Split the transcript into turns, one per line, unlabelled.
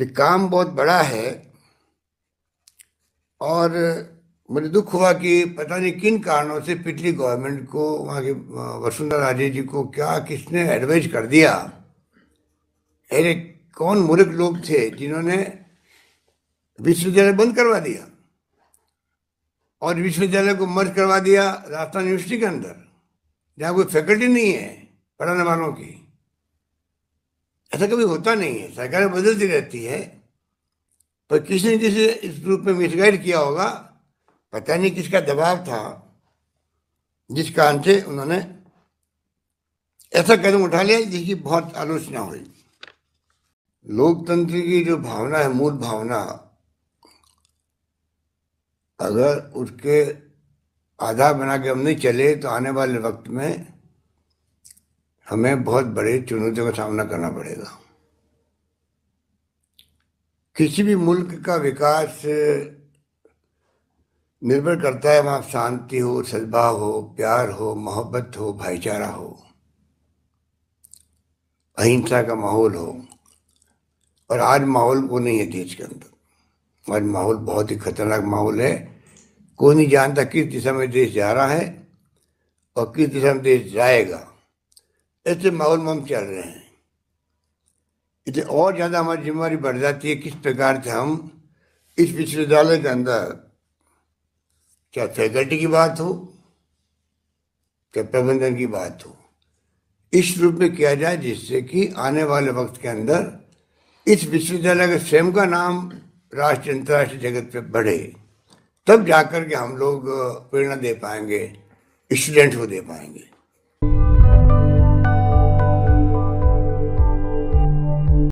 कि काम बहुत बड़ा है और मुझे दुख हुआ कि पता नहीं किन कारणों से पिछली गवर्नमेंट को वहाँ के वसुंधरा राजे जी को क्या किसने एडवाइज कर दिया अरे कौन मूर्ख लोग थे जिन्होंने विश्वविद्यालय बंद करवा दिया और विश्वविद्यालय को मर्ज करवा दिया राजस्थान यूनिवर्सिटी के अंदर जहाँ कोई फैकल्टी नहीं है पढ़ाने वालों की ऐसा कभी होता नहीं है सरकार बदलती रहती है पर किसी ने किसी इस रूप में मिसगाइड किया होगा पता नहीं किसका दबाव था जिस कारण से उन्होंने ऐसा कदम उठा लिया जिसकी बहुत आलोचना हुई लोकतंत्र की जो भावना है मूल भावना अगर उसके आधार बना के हम नहीं चले तो आने वाले वक्त में हमें बहुत बड़े चुनौतियों का सामना करना पड़ेगा किसी भी मुल्क का विकास निर्भर करता है वहाँ शांति हो सद्भाव हो प्यार हो मोहब्बत हो भाईचारा हो अहिंसा का माहौल हो और आज माहौल वो नहीं है देश के अंदर आज माहौल बहुत ही खतरनाक माहौल है कोई नहीं जानता किस दिशा में देश जा रहा है और किस दिशा में देश जाएगा ऐसे माहौल में हम चल रहे हैं इसलिए और ज़्यादा हमारी जिम्मेवारी बढ़ जाती है किस प्रकार से हम इस विश्वविद्यालय के अंदर चाहे फैकल्टी की बात हो चाहे प्रबंधन की बात हो इस रूप में किया जाए जिससे कि आने वाले वक्त के अंदर इस विश्वविद्यालय के स्वयं का नाम राष्ट्रीय अंतर्राष्ट्रीय जगत पे बढ़े तब जाकर के हम लोग प्रेरणा दे पाएंगे स्टूडेंट को दे पाएंगे